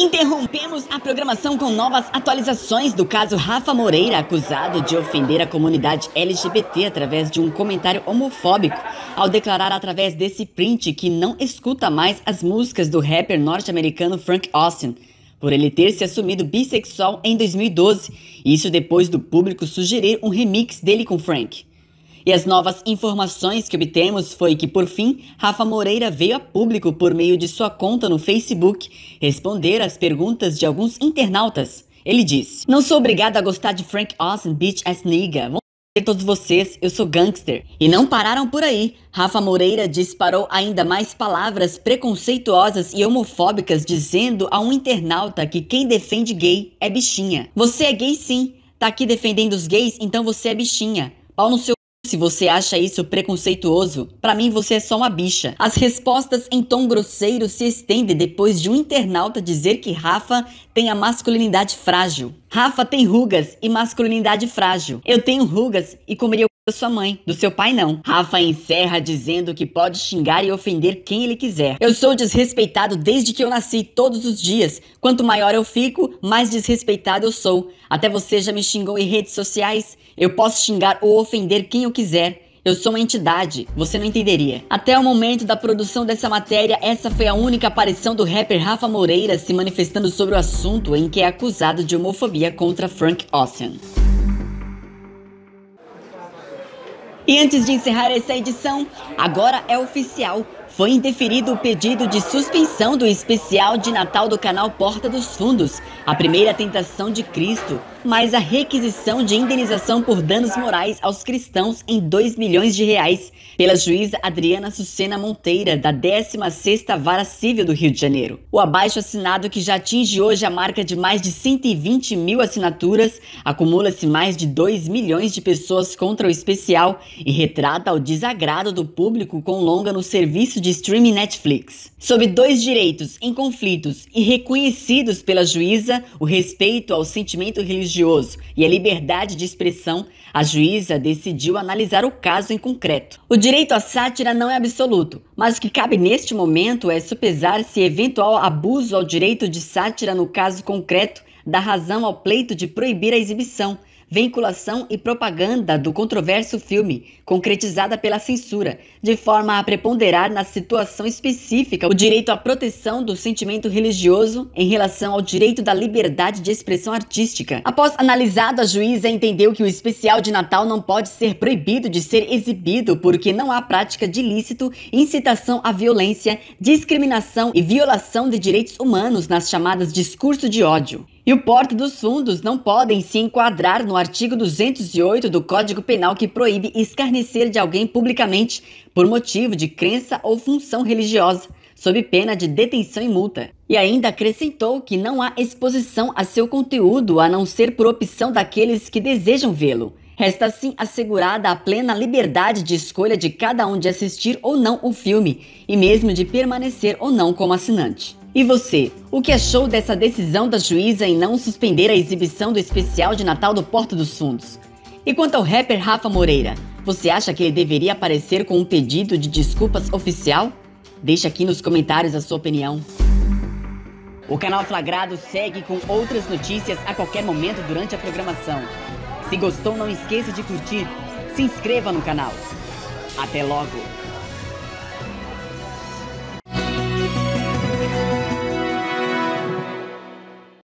Interrompemos a programação com novas atualizações do caso Rafa Moreira, acusado de ofender a comunidade LGBT através de um comentário homofóbico, ao declarar através desse print que não escuta mais as músicas do rapper norte-americano Frank Austin, por ele ter se assumido bissexual em 2012, isso depois do público sugerir um remix dele com Frank. E as novas informações que obtemos foi que, por fim, Rafa Moreira veio a público por meio de sua conta no Facebook responder às perguntas de alguns internautas. Ele disse: Não sou obrigado a gostar de Frank Ocean Beach as Nigga. dizer a todos vocês, eu sou gangster. E não pararam por aí. Rafa Moreira disparou ainda mais palavras preconceituosas e homofóbicas, dizendo a um internauta que quem defende gay é bichinha. Você é gay sim. Tá aqui defendendo os gays, então você é bichinha. Pau no seu se você acha isso preconceituoso, para mim você é só uma bicha. As respostas em tom grosseiro se estendem depois de um internauta dizer que Rafa tem a masculinidade frágil. Rafa tem rugas e masculinidade frágil. Eu tenho rugas e comeria da sua mãe, do seu pai não. Rafa encerra dizendo que pode xingar e ofender quem ele quiser. Eu sou desrespeitado desde que eu nasci, todos os dias. Quanto maior eu fico, mais desrespeitado eu sou. Até você já me xingou em redes sociais. Eu posso xingar ou ofender quem eu quiser. Eu sou uma entidade, você não entenderia. Até o momento da produção dessa matéria, essa foi a única aparição do rapper Rafa Moreira se manifestando sobre o assunto em que é acusado de homofobia contra Frank Ocean. E antes de encerrar essa edição, agora é oficial. Foi indeferido o pedido de suspensão do especial de Natal do canal Porta dos Fundos, a primeira tentação de Cristo mais a requisição de indenização por danos morais aos cristãos em 2 milhões de reais pela juíza Adriana Sucena Monteira, da 16ª Vara Civil do Rio de Janeiro. O abaixo-assinado, que já atinge hoje a marca de mais de 120 mil assinaturas, acumula-se mais de 2 milhões de pessoas contra o especial e retrata o desagrado do público com longa no serviço de streaming Netflix. Sob dois direitos em conflitos e reconhecidos pela juíza, o respeito ao sentimento religioso religioso e a liberdade de expressão, a juíza decidiu analisar o caso em concreto. O direito à sátira não é absoluto, mas o que cabe neste momento é supesar se eventual abuso ao direito de sátira no caso concreto dá razão ao pleito de proibir a exibição veiculação e propaganda do controverso filme, concretizada pela censura, de forma a preponderar na situação específica o direito à proteção do sentimento religioso em relação ao direito da liberdade de expressão artística. Após analisado, a juíza entendeu que o especial de Natal não pode ser proibido de ser exibido porque não há prática de ilícito, incitação à violência, discriminação e violação de direitos humanos nas chamadas discurso de ódio. E o porte dos fundos não podem se enquadrar no artigo 208 do Código Penal que proíbe escarnecer de alguém publicamente por motivo de crença ou função religiosa, sob pena de detenção e multa. E ainda acrescentou que não há exposição a seu conteúdo a não ser por opção daqueles que desejam vê-lo. Resta assim assegurada a plena liberdade de escolha de cada um de assistir ou não o filme, e mesmo de permanecer ou não como assinante. E você, o que achou dessa decisão da juíza em não suspender a exibição do especial de Natal do Porto dos Fundos? E quanto ao rapper Rafa Moreira, você acha que ele deveria aparecer com um pedido de desculpas oficial? Deixe aqui nos comentários a sua opinião. O canal Flagrado segue com outras notícias a qualquer momento durante a programação. Se gostou, não esqueça de curtir, se inscreva no canal. Até logo!